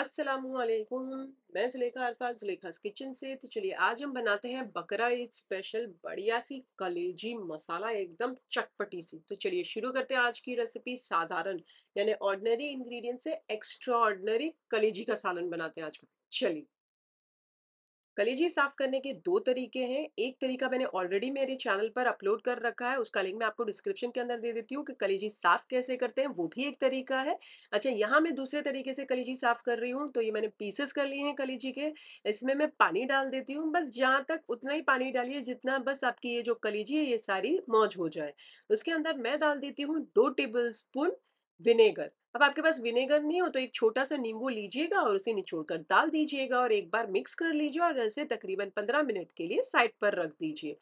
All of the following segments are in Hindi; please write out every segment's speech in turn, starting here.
असलकुम मैं जुलेखा अरफा जुलेखास किचन से तो चलिए आज हम बनाते हैं बकरा ईद स्पेशल बढ़िया सी कलेजी मसाला एकदम चटपटी सी तो चलिए शुरू करते हैं आज की रेसिपी साधारण यानी ऑर्डनरी इंग्रेडिएंट से एक्स्ट्रा ऑर्डनरी कलेजी का सालन बनाते हैं आज का चलिए कलेजी साफ करने के दो तरीके हैं एक तरीका मैंने ऑलरेडी मेरे चैनल पर अपलोड कर रखा है उसका लिंक मैं आपको डिस्क्रिप्शन के अंदर दे देती हूँ कि कलेजी साफ कैसे करते हैं वो भी एक तरीका है अच्छा यहाँ मैं दूसरे तरीके से कलेजी साफ कर रही हूँ तो ये मैंने पीसेस कर लिए हैं कलेजी के इसमें मैं पानी डाल देती हूँ बस जहाँ तक उतना ही पानी डालिए जितना बस आपकी ये जो कलेजी है ये सारी मौज हो जाए उसके अंदर मैं डाल देती हूँ दो टेबल स्पून विनेगर अब आपके पास विनेगर नहीं हो तो एक छोटा सा नींबू लीजिएगा और उसे निचोड़ कर डाल दीजिएगा और एक बार मिक्स कर लीजिए और इसे तकरीबन पंद्रह मिनट के लिए साइड पर रख दीजिए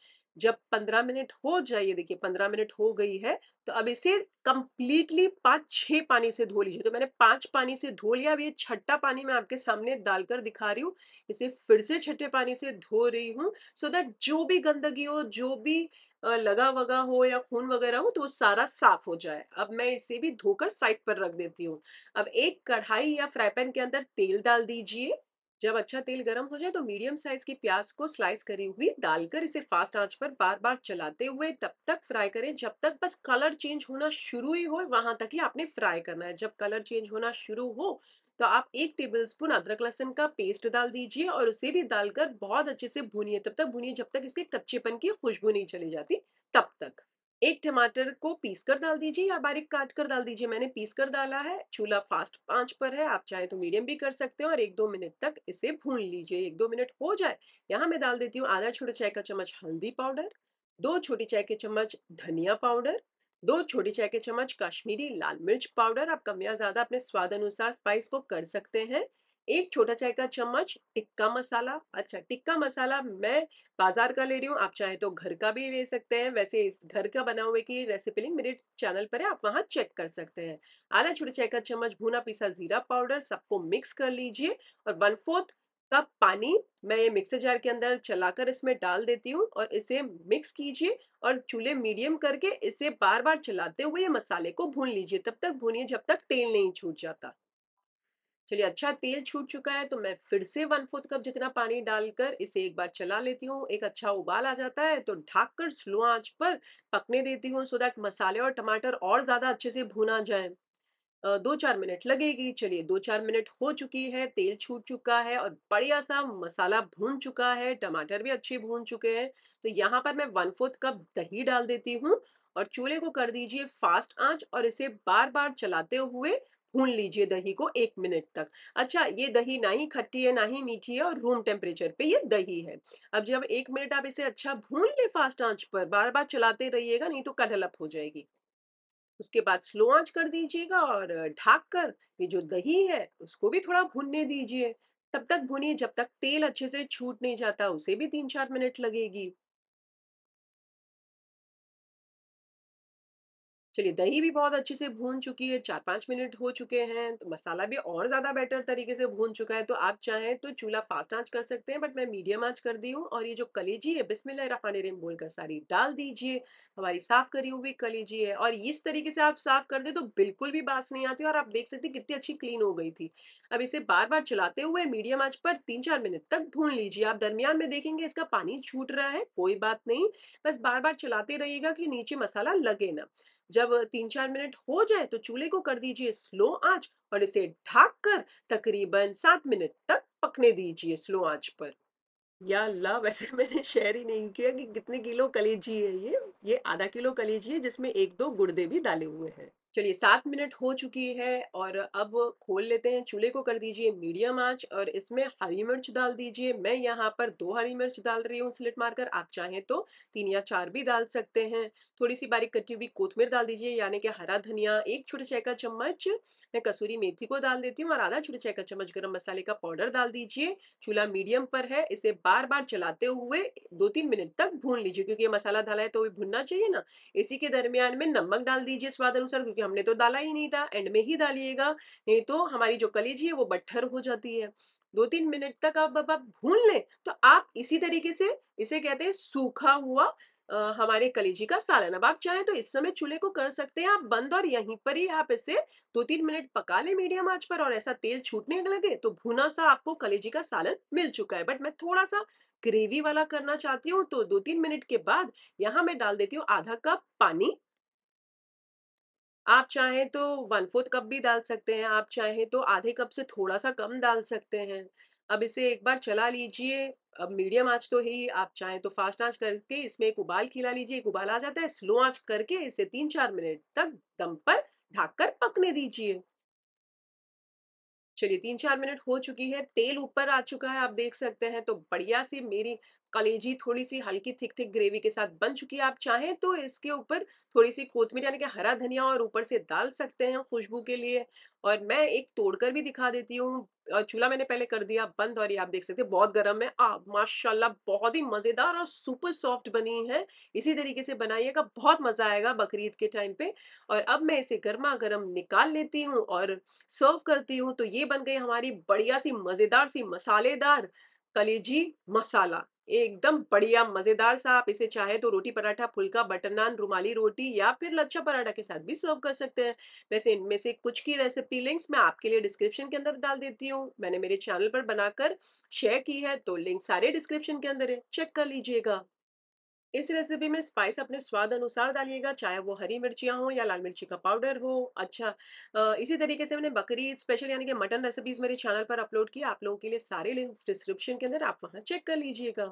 जब पंद्रह मिनट हो जाइए देखिए पंद्रह मिनट हो गई है तो अब इसे कंप्लीटली पांच छह पानी से धो लीजिए तो मैंने पांच पानी से धो लिया अब ये छठा पानी मैं आपके सामने डालकर दिखा रही हूँ इसे फिर से छठे पानी से धो रही हूँ सो दैट जो भी गंदगी हो जो भी लगा वगा हो या खून वगैरह हो तो सारा साफ हो जाए अब मैं इसे भी धोकर साइड पर रख दे देती हूँ अब एक कढ़ाई या फ्राई पैन के अंदर तेल डाल दीजिए जब अच्छा तेल गर्म हो जाए तो मीडियम साइज की प्याज को स्लाइस करी हुई डालकर इसे फास्ट आंच पर बार बार चलाते हुए तब तक फ्राई करें जब तक बस कलर चेंज होना शुरू ही हो वहां तक ही आपने फ्राई करना है जब कलर चेंज होना शुरू हो तो आप एक टेबल स्पून अदरक लहसन का पेस्ट डाल दीजिए और उसे भी डालकर बहुत अच्छे से भूनिए तब तक भूनिए जब तक इसके कच्चेपन की खुशबू नहीं चली जाती तब तक एक टमाटर को पीस कर डाल दीजिए या बारीक काट कर डाल दीजिए मैंने पीस कर डाला है चूल्हा फास्ट पांच पर है आप चाहे तो मीडियम भी कर सकते हैं और एक दो मिनट तक इसे भून लीजिए एक दो मिनट हो जाए यहाँ मैं डाल देती हूँ आधा छोटे चाय का चम्मच हल्दी पाउडर दो छोटी चाय के चम्मच धनिया पाउडर दो छोटी चाय के चम्मच कश्मीरी लाल मिर्च पाउडर आप कम या ज्यादा अपने स्वाद अनुसार स्पाइस को कर सकते हैं एक छोटा चाय का चम्मच टिक्का मसाला अच्छा टिक्का मसाला मैं बाजार का ले रही हूँ आप चाहे तो घर का भी ले सकते हैं वैसे इस घर का बना हुए की रेसिपी लिंक मेरे चैनल पर है आप वहाँ चेक कर सकते हैं आधा छोटा चाय का चम्मच भुना पिसा जीरा पाउडर सबको मिक्स कर लीजिए और वन फोर्थ कप पानी मैं ये मिक्सर जार के अंदर चलाकर इसमें डाल देती हूँ और इसे मिक्स कीजिए और चूल्हे मीडियम करके इसे बार बार चलाते हुए मसाले को भून लीजिए तब तक भूनिए जब तक तेल नहीं छूट जाता चलिए अच्छा तेल छूट चुका है तो मैं फिर से वन फोर्थ कप जितना पानी डालकर इसे एक बार चला लेती हूँ एक अच्छा उबाल आ जाता है तो ढककर स्लो आंच पर पकने देती हूँ सो दैट मसाले और टमाटर और ज़्यादा अच्छे से भुना जाए दो चार मिनट लगेगी चलिए दो चार मिनट हो चुकी है तेल छूट चुका है और बढ़िया सा मसाला भून चुका है टमाटर भी अच्छे भून चुके हैं तो यहाँ पर मैं वन फोर्थ कप दही डाल देती हूँ और चूल्हे को कर दीजिए फास्ट आंच और इसे बार बार चलाते हुए भून लीजिए दही को एक मिनट तक अच्छा ये दही ना ही खट्टी है ना ही मीठी है और रूम टेम्परेचर पे ये दही है अब जब एक मिनट आप इसे अच्छा भून ले फास्ट आंच पर बार बार चलाते रहिएगा नहीं तो कढ़लप हो जाएगी उसके बाद स्लो आंच कर दीजिएगा और ढाक कर ये जो दही है उसको भी थोड़ा भूनने दीजिए तब तक भूनिए जब तक तेल अच्छे से छूट नहीं जाता उसे भी तीन चार मिनट लगेगी चलिए दही भी बहुत अच्छे से भून चुकी है चार पाँच मिनट हो चुके हैं तो मसाला भी और ज़्यादा बेटर तरीके से भून चुका है तो आप चाहें तो चूल्हा फास्ट आँच कर सकते हैं बट मैं मीडियम आँच कर दी हूँ और ये जो कलेजी है रेम बोल कर सारी डाल दीजिए हमारी साफ़ करी हुई कलेजी है और इस तरीके से आप साफ़ कर दे तो बिल्कुल भी बास नहीं आती और आप देख सकते कितनी अच्छी क्लीन हो गई थी अब इसे बार बार चलाते हुए मीडियम आँच पर तीन चार मिनट तक भून लीजिए आप दरमियान में देखेंगे इसका पानी छूट रहा है कोई बात नहीं बस बार बार चलाते रहिएगा कि नीचे मसाला लगे ना जब तीन चार मिनट हो जाए तो चूल्हे को कर दीजिए स्लो आंच और इसे ढाक कर तकरीबन सात मिनट तक पकने दीजिए स्लो आंच पर या अल्लाह वैसे मैंने शेयर ही नहीं किया कि कितने किलो कलेजी है ये ये आधा किलो कलेजी है जिसमें एक दो गुर्दे भी डाले हुए हैं चलिए सात मिनट हो चुकी है और अब खोल लेते हैं चूल्हे को कर दीजिए मीडियम आंच और इसमें हरी मिर्च डाल दीजिए मैं यहाँ पर दो हरी मिर्च डाल रही हूँ स्लिट मारकर आप चाहें तो तीन या चार भी डाल सकते हैं थोड़ी सी बारीक कटी हुई कोथमीर डाल दीजिए यानी कि हरा धनिया एक छोटे चाय का चम्मच मैं कसूरी मेथी को डाल देती हूँ और आधा छोटे चाय का चम्मच गर्म मसाले का पाउडर डाल दीजिए चूल्हा मीडियम पर है इसे बार बार चलाते हुए दो तीन मिनट तक भून लीजिए क्योंकि ये मसाला डाला है तो भुनना चाहिए ना इसी के दरमियान में नमक डाल दीजिए स्वाद अनुसार क्योंकि हमने तो डाला ही नहीं था एंड में ही डालिएगा नहीं तो हमारी जो कलेजी है वो बट्ठर हो जाती है दो तीन मिनट तक आप आप भून लें तो आप इसी तरीके से इसे कहते हैं सूखा हुआ आ, हमारे कलेजी का सालन अब आप चाहें तो इस समय चूल्हे को कर सकते हैं आप बंद और यहीं पर ही आप इसे दो तीन मिनट पका लें मीडियम आंच पर और ऐसा तेल छूटने लगे तो भुना सा आपको कलेजी का सालन मिल चुका है बट मैं थोड़ा सा ग्रेवी वाला करना चाहती हूँ तो दो तीन मिनट के बाद यहाँ मैं डाल देती हूँ आधा कप पानी आप चाहें तो वन फोर्थ कप भी डाल सकते हैं आप चाहें तो आधे कप से थोड़ा सा कम डाल सकते हैं अब इसे एक बार चला लीजिए अब मीडियम आँच तो ही आप चाहें तो फास्ट आँच करके इसमें एक उबाल खिला लीजिए एक उबाल आ जाता है स्लो आँच करके इसे तीन चार मिनट तक दम पर ढककर पकने दीजिए चलिए तीन चार मिनट हो चुकी है तेल ऊपर आ चुका है आप देख सकते हैं तो बढ़िया सी मेरी कलेजी थोड़ी सी हल्की थिक थिक ग्रेवी के साथ बन चुकी है आप चाहें तो इसके ऊपर थोड़ी सी कोथमीर यानी कि हरा धनिया और ऊपर से डाल सकते हैं खुशबू के लिए और मैं एक तोड़कर भी दिखा देती हूँ और चूल्हा मैंने पहले कर दिया बंद और ये आप देख सकते हैं बहुत गर्म है आ माशाल्लाह बहुत ही मज़ेदार और सुपर सॉफ्ट बनी है इसी तरीके से बनाइएगा बहुत मज़ा आएगा बकरीद के टाइम पे और अब मैं इसे गर्मा गर्म निकाल लेती हूँ और सर्व करती हूँ तो ये बन गई हमारी बढ़िया सी मज़ेदार सी मसालेदार कलेजी मसाला एकदम बढ़िया मजेदार सा आप इसे चाहे तो रोटी पराठा फुल्का बटर नान रुमाली रोटी या फिर लच्छा पराठा के साथ भी सर्व कर सकते हैं वैसे इनमें से कुछ की रेसिपी लिंक्स मैं आपके लिए डिस्क्रिप्शन के अंदर डाल देती हूँ मैंने मेरे चैनल पर बनाकर शेयर की है तो लिंक सारे डिस्क्रिप्शन के अंदर है चेक कर लीजिएगा इस रेसिपी में स्पाइस अपने स्वाद अनुसार डालिएगा चाहे वो हरी मिर्चियाँ हो या लाल मिर्ची का पाउडर हो अच्छा इसी तरीके से मैंने बकरी स्पेशल यानी कि मटन रेसिपीज़ मेरे चैनल पर अपलोड की आप लोगों के लिए सारे लिंक्स डिस्क्रिप्शन के अंदर आप वहाँ चेक कर लीजिएगा